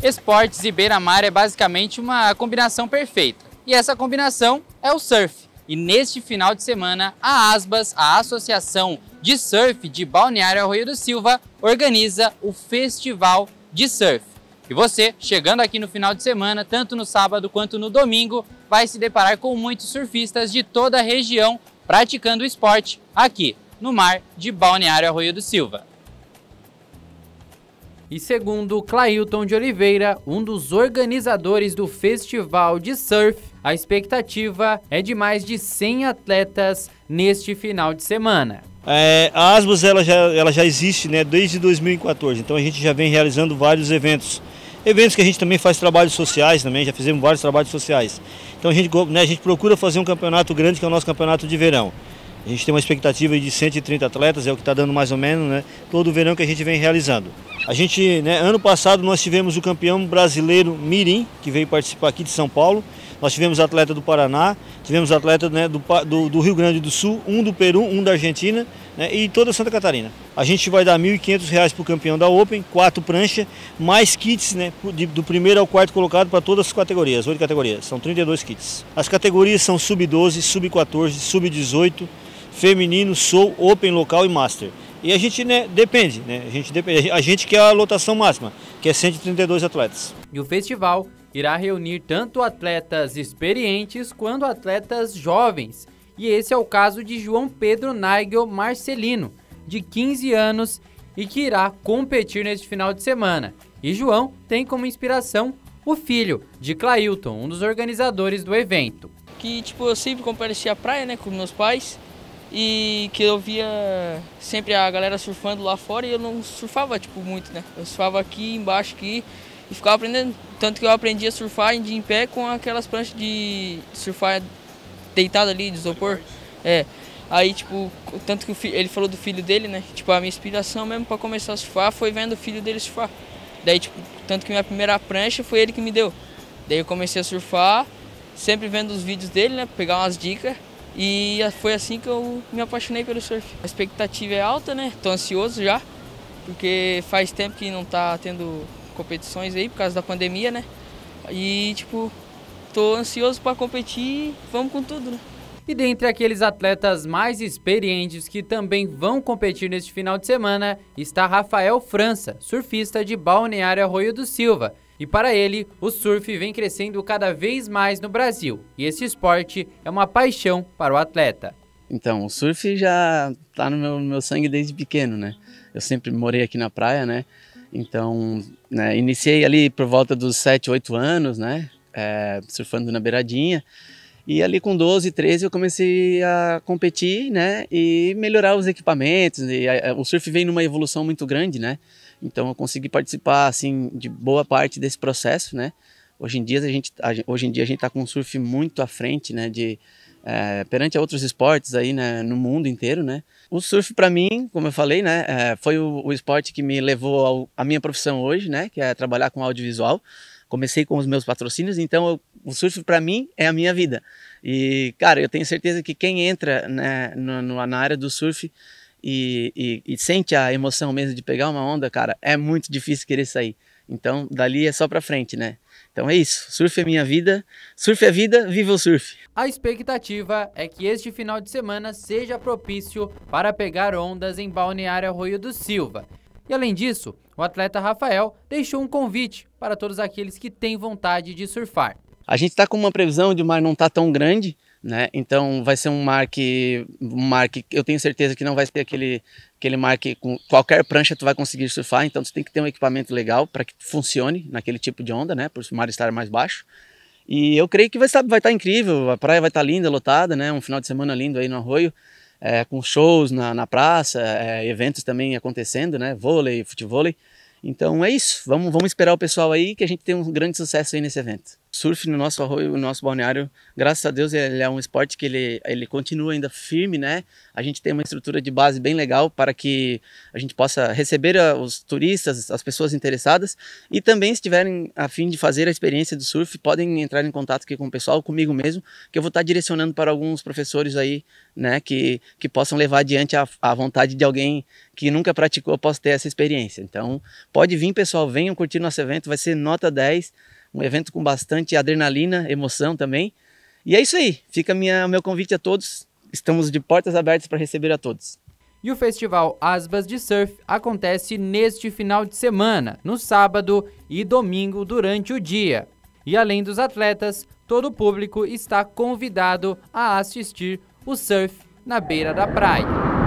Esportes e beira-mar é basicamente uma combinação perfeita. E essa combinação é o surf. E neste final de semana, a ASBAS, a Associação de Surf de Balneário Arroio do Silva, organiza o Festival de Surf. E você, chegando aqui no final de semana, tanto no sábado quanto no domingo, vai se deparar com muitos surfistas de toda a região praticando o esporte aqui no mar de Balneário Arroio do Silva. E segundo Clailton de Oliveira, um dos organizadores do festival de surf, a expectativa é de mais de 100 atletas neste final de semana. É, a Asbos ela já, ela já existe né, desde 2014, então a gente já vem realizando vários eventos. Eventos que a gente também faz trabalhos sociais também, já fizemos vários trabalhos sociais. Então a gente, né, a gente procura fazer um campeonato grande que é o nosso campeonato de verão. A gente tem uma expectativa de 130 atletas, é o que está dando mais ou menos, né? Todo o verão que a gente vem realizando. A gente, né, ano passado nós tivemos o campeão brasileiro Mirim, que veio participar aqui de São Paulo. Nós tivemos atleta do Paraná, tivemos atleta né, do, do, do, Rio Grande do Sul, um do Peru, um da Argentina né, e toda Santa Catarina. A gente vai dar R$ 1.500 para o campeão da Open, quatro pranchas, mais kits né, de, do primeiro ao quarto colocado para todas as categorias, oito categorias, são 32 kits. As categorias são sub-12, sub-14, sub-18, feminino, soul, open local e master. E a gente né, depende, né? A gente, depende, a gente quer a lotação máxima, que é 132 atletas. E o festival irá reunir tanto atletas experientes quanto atletas jovens. E esse é o caso de João Pedro Nigel Marcelino, de 15 anos e que irá competir neste final de semana. E João tem como inspiração o filho de Clailton, um dos organizadores do evento. Que tipo, eu sempre compareci à praia, né, com meus pais e que eu via sempre a galera surfando lá fora e eu não surfava tipo muito, né? Eu surfava aqui embaixo aqui e ficava aprendendo, tanto que eu aprendi a surfar em pé com aquelas pranchas de surfar deitado ali de isopor. É. Aí tipo, tanto que ele falou do filho dele, né? Tipo, a minha inspiração mesmo para começar a surfar foi vendo o filho dele surfar. Daí tipo, tanto que minha primeira prancha foi ele que me deu. Daí eu comecei a surfar, sempre vendo os vídeos dele, né? Pegar umas dicas e foi assim que eu me apaixonei pelo surf. A expectativa é alta, né? Tô ansioso já, porque faz tempo que não tá tendo competições aí por causa da pandemia, né? E tipo, tô ansioso para competir, vamos com tudo, né? E dentre aqueles atletas mais experientes que também vão competir neste final de semana está Rafael França, surfista de Balneário Arroio do Silva. E para ele, o surf vem crescendo cada vez mais no Brasil, e esse esporte é uma paixão para o atleta. Então, o surf já está no meu, meu sangue desde pequeno, né? Eu sempre morei aqui na praia, né? Então, né, iniciei ali por volta dos 7, 8 anos, né? É, surfando na beiradinha. E ali com 12, 13 eu comecei a competir, né? E melhorar os equipamentos. E a, eh, eh, o surf vem numa evolução muito grande, né? Então eu consegui participar, assim, de boa parte desse processo, né? Hoje em dia a gente, a, hoje em dia a gente está com o surf muito à frente, né? De, é, perante a outros esportes aí, né? No mundo inteiro, né? O surf para mim, como eu falei, né? É, foi o, o, esporte que me levou à minha profissão hoje, né? Que é trabalhar com audiovisual comecei com os meus patrocínios, então eu, o surf para mim é a minha vida. E, cara, eu tenho certeza que quem entra né, no, no, na área do surf e, e, e, sente a emoção mesmo de pegar uma onda, cara, é muito difícil querer sair. Então, dali é só para frente, né? Então é isso. Surf é minha vida, surf é vida, viva o surf! A expectativa é que este final de semana seja propício para pegar ondas em Balneário Arroio do Silva. E além disso, o atleta Rafael deixou um convite para todos aqueles que têm vontade de surfar. A gente está com uma previsão de o mar não estar tá tão grande, né? Então vai ser um mar que, um mar que eu tenho certeza que não vai ter aquele, aquele mar que com qualquer prancha tu vai conseguir surfar, então tu tem que ter um equipamento legal para que funcione naquele tipo de onda, né? Por o mar estar mais baixo. E eu creio que vai estar, vai estar incrível, a praia vai estar linda, lotada, né? Um final de semana lindo aí no Arroio é, com shows na, na praça, é, eventos também acontecendo, né? Vôlei, futebol. Então é isso. Vamos, vamos esperar o pessoal aí que a gente tem um grande sucesso aí nesse evento surf no nosso arroio, no nosso balneário, graças a Deus ele é um esporte que ele, ele continua ainda firme, né? A gente tem uma estrutura de base bem legal para que a gente possa receber ah, os turistas, as pessoas interessadas e também se tiverem a fim de fazer a experiência do surf, podem entrar em contato aqui com o pessoal, comigo mesmo, que eu vou estar direcionando para alguns professores aí, né, que, que possam levar adiante a, a vontade de alguém que nunca praticou, possa ter essa experiência. Então, pode vir, pessoal, venham curtir nosso evento, vai ser nota 10. Um evento com bastante adrenalina, emoção também. E é isso aí. Fica meu convite a todos. Estamos de portas abertas para receber a todos. E o festival Asbas de Surf acontece neste final de semana, no sábado e domingo durante o dia. E além dos atletas, todo o público está convidado a assistir o surf na beira da praia.